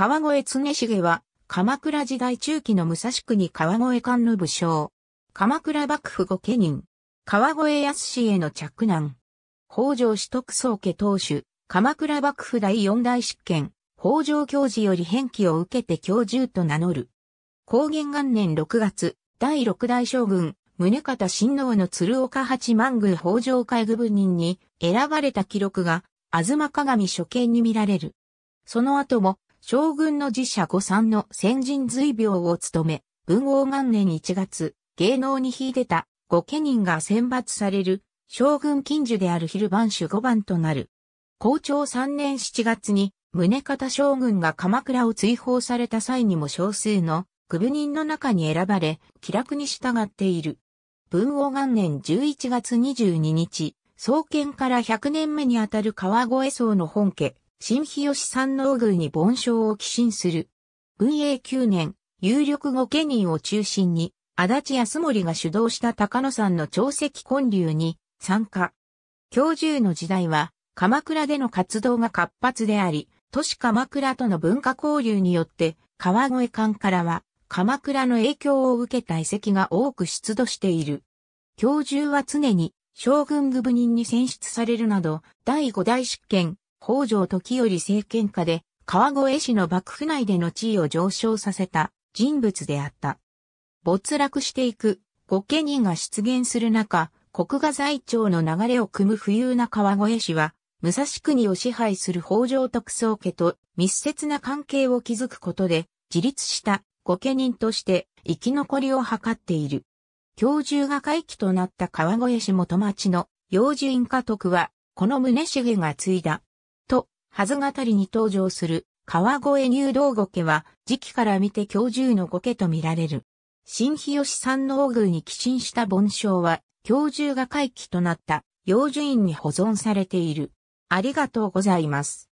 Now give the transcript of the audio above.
川越常重は、鎌倉時代中期の武蔵国川越官の武将。鎌倉幕府御家人。川越康への着難。北条氏徳宗家当主、鎌倉幕府第四大執権、北条教授より返記を受けて教授と名乗る。高元元年6月、第六代将軍、宗方親王の鶴岡八幡宮北条海部人に選ばれた記録が、吾妻鏡初見に見られる。その後も、将軍の寺社五三の先人随病を務め、文王元年1月、芸能に秀でた御家人が選抜される、将軍近所である昼晩主五番となる。校長3年7月に、宗方将軍が鎌倉を追放された際にも少数の区部人の中に選ばれ、気楽に従っている。文王元年11月22日、創建から100年目にあたる川越荘の本家、新日吉三王宮に盆章を寄進する。文永9年、有力御家人を中心に、足立康盛が主導した高野山の長石建立に参加。教授の時代は、鎌倉での活動が活発であり、都市鎌倉との文化交流によって、川越館からは、鎌倉の影響を受けた遺跡が多く出土している。教授は常に、将軍部部人に選出されるなど、第五代執権、北条時頼政権下で、川越市の幕府内での地位を上昇させた人物であった。没落していく御家人が出現する中、国画財長の流れを組む富裕な川越市は、武蔵国を支配する北条特捜家と密接な関係を築くことで、自立した御家人として生き残りを図っている。教授が回帰となった川越市元町の幼児院家徳は、この宗重が継いだはずたりに登場する川越入道苔は時期から見て京獣の苔と見られる。新日吉山王宮に寄進した盆章は京獣が回帰となった幼樹院に保存されている。ありがとうございます。